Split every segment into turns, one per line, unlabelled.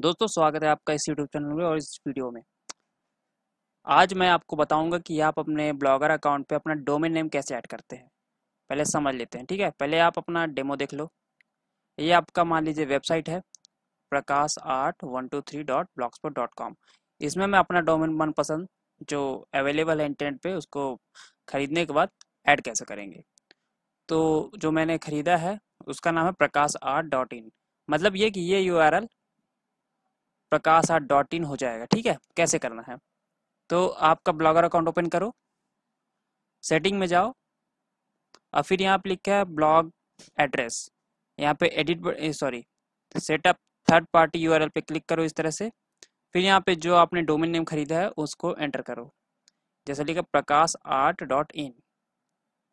दोस्तों स्वागत है आपका इस यूट्यूब चैनल में और इस वीडियो में आज मैं आपको बताऊंगा कि आप अपने ब्लॉगर अकाउंट पे अपना डोमेन नेम कैसे ऐड करते हैं पहले समझ लेते हैं ठीक है पहले आप अपना डेमो देख लो ये आपका मान लीजिए वेबसाइट है Prakash art one two three dot blogspot dot com इसमें मैं अपना डोमेन मनपसंद जो अवेलेबल है इंटरनेट पे उसको ख़रीदने के बाद ऐड कैसे करेंगे तो जो मैंने ख़रीदा है उसका नाम है प्रकाश आर्ट डॉट इन मतलब ये कि ये यू प्रकाश आर्ट डॉट इन हो जाएगा ठीक है कैसे करना है तो आपका ब्लॉगर अकाउंट ओपन करो सेटिंग में जाओ और फिर यहाँ पे लिखा है ब्लॉग एड्रेस यहाँ पे edit sorry setup third party URL पे क्लिक करो इस तरह से फिर यहाँ पे जो आपने डोमेन नेम खरीदा है उसको एंटर करो जैसे लिखा प्रकाश आर्ट डॉट इन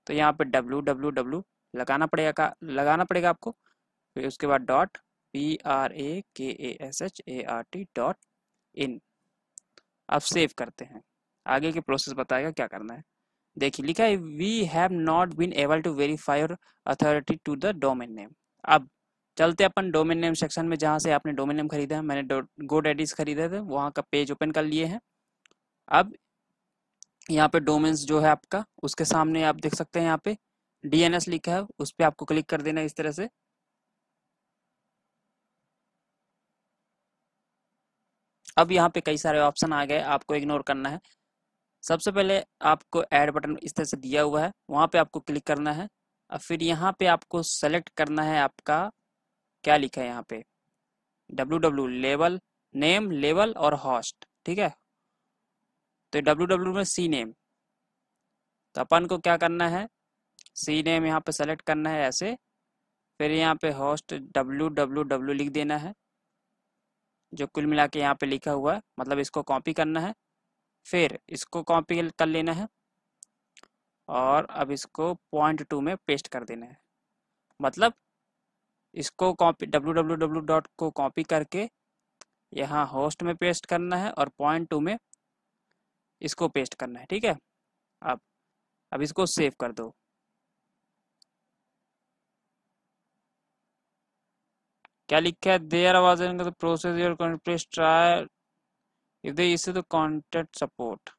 तो यहाँ पे डब्लू डब्ल्यू डब्लू लगाना पड़ेगा लगाना पड़ेगा आपको फिर उसके बाद dot P R A K A S H A R T dot in अब सेव हाँ। करते हैं आगे के प्रोसेस बताएगा क्या करना है देखिए लिखा है we have not been able to verify your authority to the domain name अब चलते अपन डोमेन नेम सेक्शन में जहाँ से आपने डोमेन नेम खरीदा है मैंने गो डेडीज खरीदे थे वहाँ का पेज ओपन कर लिए हैं अब यहाँ पे डोमेन्स जो है आपका उसके सामने आप देख सकते हैं यहाँ पे डीएनएस लिखा है उस पर आपको क्लिक कर देना इस तरह से अब यहाँ पे कई सारे ऑप्शन आ गए आपको इग्नोर करना है सबसे पहले आपको ऐड बटन इस तरह से दिया हुआ है वहाँ पे आपको क्लिक करना है और फिर यहाँ पे आपको सेलेक्ट करना है आपका क्या लिखा है यहाँ पे W W level name level और हॉस्ट ठीक है तो डब्ल्यू डब्ल्यू में सी नेम तो अपन को क्या करना है सी नेम यहाँ पे सेलेक्ट करना है ऐसे फिर यहाँ पे हॉस्ट डब्ल्यू डब्ल्यू डब्ल्यू लिख देना है जो कुल मिला के यहाँ पे लिखा हुआ है मतलब इसको कॉपी करना है फिर इसको कॉपी कर लेना है और अब इसको पॉइंट टू में पेस्ट कर देना है मतलब इसको copy W W W dot को कॉपी करके यहाँ होस्ट में पेस्ट करना है और पॉइंट टू में इसको पेस्ट करना है ठीक है अब अब इसको सेव कर दो क्या लिखा है there was in the process your please try if the issue the contact support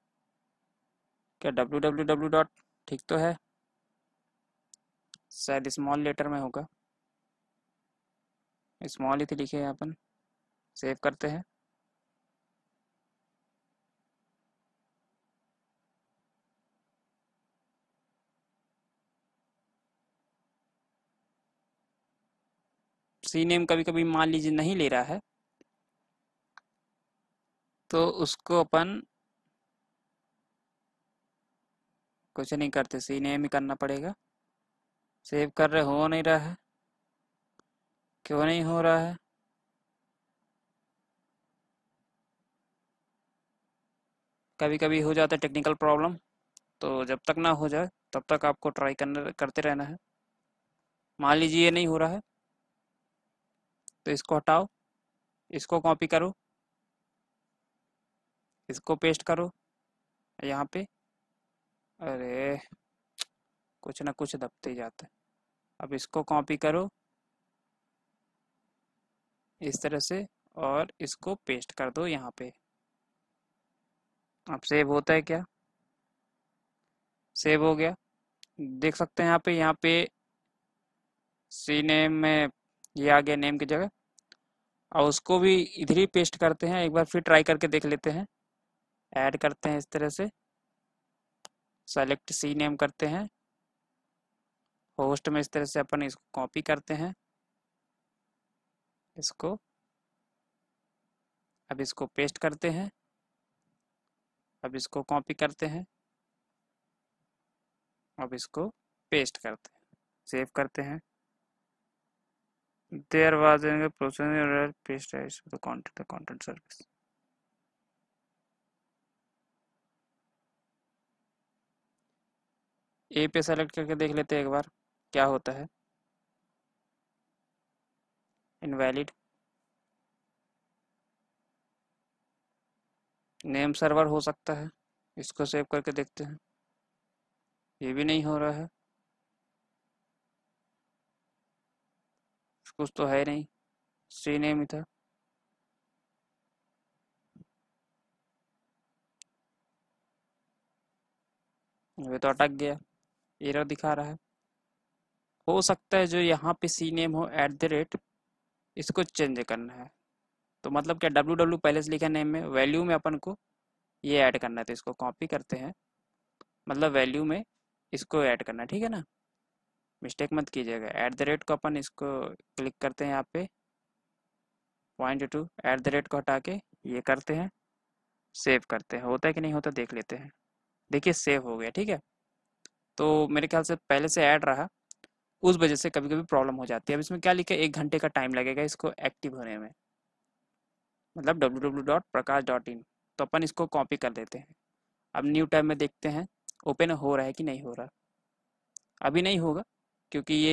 क्या डब्ल्यू डब्ल्यू डब्ल्यू डॉट ठीक तो है शायद स्मॉल लेटर में होगा स्मॉल ही थी तो लिखे अपन सेव करते हैं सी नेम कभी कभी मान लीजिए नहीं ले रहा है तो उसको अपन कुछ नहीं करते सी नेम ही करना पड़ेगा सेव कर रहे हो नहीं रहा है क्यों नहीं हो रहा है कभी कभी हो जाता है टेक्निकल प्रॉब्लम तो जब तक ना हो जाए तब तक आपको ट्राई करना करते रहना है मान लीजिए ये नहीं हो रहा है तो इसको हटाओ इसको कॉपी करो इसको पेस्ट करो यहाँ पे अरे कुछ ना कुछ दबते जाते अब इसको कॉपी करो इस तरह से और इसको पेस्ट कर दो यहाँ पे अब सेव होता है क्या सेव हो गया देख सकते हैं यहाँ पे यहाँ पे सी नेम में ये आ गया नेम की जगह और उसको भी इधर ही पेस्ट करते हैं एक बार फिर ट्राई करके देख लेते हैं ऐड करते हैं इस तरह से सेलेक्ट सी नेम करते हैं होस्ट में इस तरह से अपन इसको कॉपी करते हैं इसको अब इसको पेस्ट करते हैं अब इसको कॉपी करते हैं अब इसको पेस्ट करते हैं सेव करते हैं There was an processing error page types for the content the content service. ए पे सेलेक्ट करके देख लेते हैं एक बार क्या होता है इनवैलिड नेम सर्वर हो सकता है इसको सेव करके देखते हैं ये भी नहीं हो रहा है कुछ तो है नहीं सी नेम ही था वे तो अटक गया एरर दिखा रहा है हो सकता है जो यहाँ पे सी नेम हो एट द रेट इसको चेंज करना है तो मतलब क्या डब्ल्यू डब्ल्यू पहले से लिखा नेम में वैल्यू में अपन को ये ऐड करना है तो इसको कॉपी करते हैं मतलब वैल्यू में इसको ऐड करना है ठीक है ना मिस्टेक मत कीजिएगा ऐट द रेट को अपन इसको क्लिक करते हैं यहाँ पे point to at the rate को हटा के ये करते हैं सेव करते हैं होता है कि नहीं होता देख लेते हैं देखिए सेव हो गया ठीक है तो मेरे ख्याल से पहले से ऐड रहा उस वजह से कभी कभी प्रॉब्लम हो जाती है अब इसमें क्या लिखा है एक घंटे का टाइम लगेगा इसको एक्टिव होने में मतलब W W dot Prakash dot in तो अपन इसको कॉपी कर देते हैं अब न्यू टाइम में देखते हैं ओपन हो रहा है कि नहीं हो रहा अभी नहीं होगा क्योंकि ये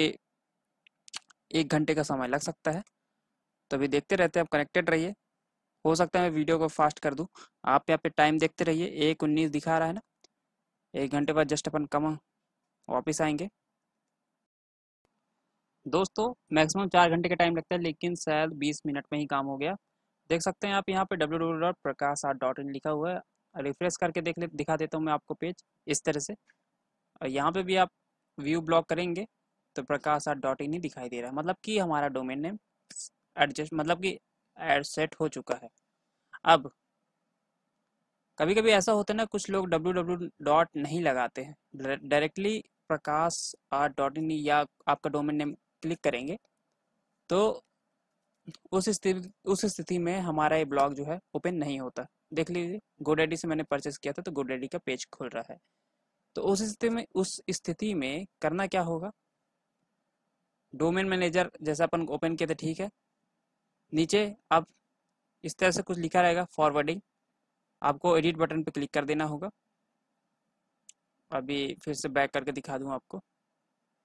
एक घंटे का समय लग सकता है तो अभी देखते रहते हैं आप कनेक्टेड रहिए हो सकता है मैं वीडियो को फास्ट कर दूं आप यहाँ पे टाइम देखते रहिए एक उन्नीस दिखा रहा है ना एक घंटे बाद जस्ट अपन कमा वापस आएंगे दोस्तों मैक्सिमम चार घंटे का टाइम लगता है लेकिन शायद बीस मिनट में ही काम हो गया देख सकते हैं आप यहाँ पे W W dot Prakash art dot in लिखा हुआ है रिफ्रेश करके देख ले दिखा देता हूँ मैं आपको पेज इस तरह से और यहाँ पे भी आप व्यू ब्लॉक करेंगे तो प्रकाश आर डॉट इन ही दिखाई दे रहा है मतलब कि हमारा डोमेन नेम एडजस्ट मतलब कि एड सेट हो चुका है अब कभी कभी ऐसा होता है ना कुछ लोग डब्ल्यू डब्ल्यू डॉट नहीं लगाते हैं directly Prakash R dot in या आपका डोमेन नेम क्लिक करेंगे तो उस स्थिति उस स्थिति में हमारा ये ब्लॉग जो है ओपन नहीं होता देख लीजिए गोडेडी से मैंने परचेस किया था तो गोडेडी का पेज खुल रहा है तो उस स्थिति में उस स्थिति में करना क्या होगा डोमेन मैनेजर जैसा अपन ओपन किए थे ठीक है नीचे अब इस तरह से कुछ लिखा रहेगा फॉरवर्डिंग आपको एडिट बटन पर क्लिक कर देना होगा अभी फिर से बैक करके दिखा दूँ आपको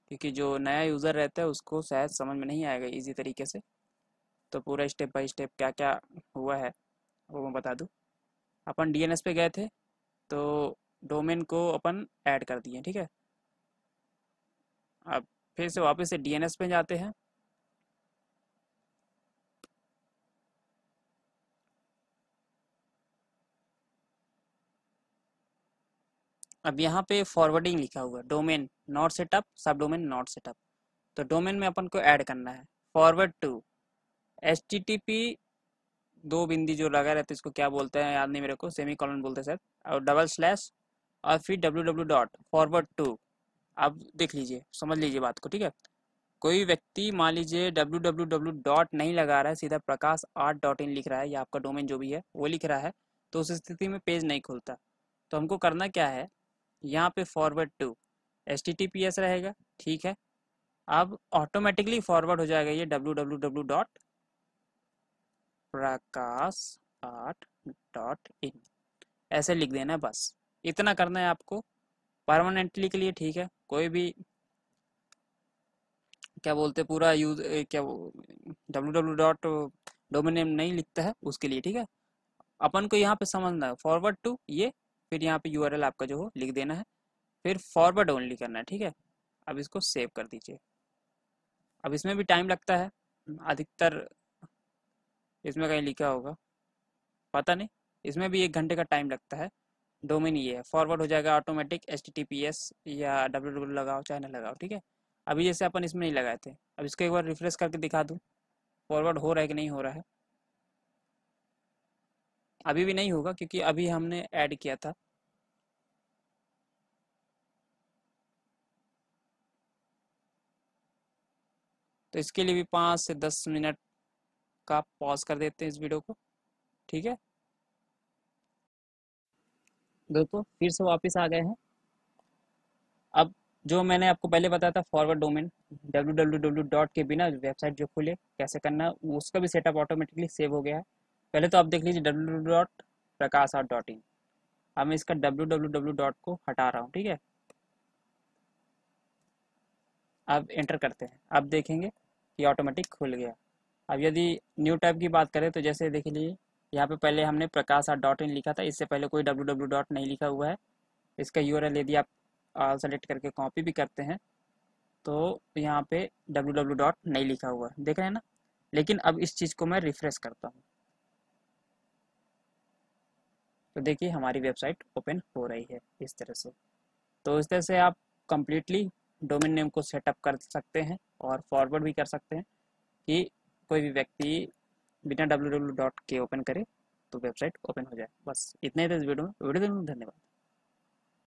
क्योंकि जो नया यूज़र रहता है उसको शायद समझ में नहीं आएगा इजी तरीके से तो पूरा स्टेप बाय स्टेप क्या क्या हुआ है वो मैं बता दूँ अपन डीएनएस पे गए थे तो डोमेन को अपन ऐड कर दिए ठीक है अब फिर से वापस से डीएनएस पे जाते हैं अब यहाँ पे फॉरवर्डिंग लिखा हुआ है domain not setup sub domain not setup तो डोमेन में अपन को ऐड करना है forward to H T T P दो बिंदी जो लगा रहता है इसको क्या बोलते हैं याद नहीं मेरे को सेमी कॉलन बोलते हैं सर और डबल स्लैश और फिर W W dot forward to आप देख लीजिए समझ लीजिए बात को ठीक है कोई व्यक्ति मान लीजिए डब्ल्यू डब्ल्यू डब्ल्यू डॉट नहीं लगा रहा है सीधा प्रकाश आर्ट डॉट इन लिख रहा है या आपका डोमेन जो भी है वो लिख रहा है तो उस स्थिति में पेज नहीं खुलता तो हमको करना क्या है यहाँ पे forward to S T T P S रहेगा ठीक है अब ऑटोमेटिकली फॉरवर्ड हो जाएगा ये W W W dot Prakash art dot in ऐसे लिख देना बस इतना करना है आपको परमानेंटली के लिए ठीक है कोई भी क्या बोलते पूरा यूज क्या W W dot domain name नहीं लिखता है उसके लिए ठीक है अपन को यहाँ पे समझना है फॉरवर्ड टू ये फिर यहाँ पे यू आपका जो हो लिख देना है फिर फॉरवर्ड ओनली करना है ठीक है अब इसको सेव कर दीजिए अब इसमें भी टाइम लगता है अधिकतर इसमें कहीं लिखा होगा पता नहीं इसमें भी एक घंटे का टाइम लगता है डोमेन ये है फॉरवर्ड हो जाएगा ऑटोमेटिक एच या डब्ल्यू लगाओ चाइना लगाओ ठीक है अभी जैसे अपन इसमें नहीं लगाए थे अब इसको एक बार रिफ्रेश करके दिखा दूँ फॉरवर्ड हो रहा है कि नहीं हो रहा है अभी भी नहीं होगा क्योंकि अभी हमने ऐड किया था तो इसके लिए भी पाँच से दस मिनट का पॉज कर देते हैं इस वीडियो को ठीक है दोस्तों फिर से वापस आ गए हैं अब जो मैंने आपको पहले बताया था फॉरवर्ड डोमेन डब्ल्यू डॉट के बिना वेबसाइट जो खुले कैसे करना उसका भी सेटअप ऑटोमेटिकली सेव हो गया है पहले तो आप देख लीजिए W dot Prakash art dot in अब मैं इसका डब्ल्यू डब्ल्यू डब्ल्यू डॉट को हटा रहा हूँ ठीक है अब एंटर करते हैं अब देखेंगे कि ऑटोमेटिक खुल गया अब यदि न्यू टाइप की बात करें तो जैसे देख लीजिए यहाँ पे पहले हमने प्रकाश आर डॉट इन लिखा था इससे पहले कोई डब्ल्यू डब्ल्यू डॉट नहीं लिखा हुआ है इसका यू आर एल यदि आप सेलेक्ट करके कॉपी भी करते हैं तो यहाँ पे डब्ल्यू डब्ल्यू डॉट नहीं लिखा हुआ है देख रहे हैं ना लेकिन अब इस चीज़ को मैं रिफ्रेश करता हूँ तो देखिए हमारी वेबसाइट ओपन हो रही है इस तरह से तो इस तरह से आप कंप्लीटली डोमेन नेम को सेटअप कर सकते हैं और फॉरवर्ड भी कर सकते हैं कि कोई भी व्यक्ति बिना डब्ल्यू डब्ल्यू डॉट के ओपन करें तो वेबसाइट ओपन हो जाए बस इतना ही था इस वीडियो में वीडियो देने धन्यवाद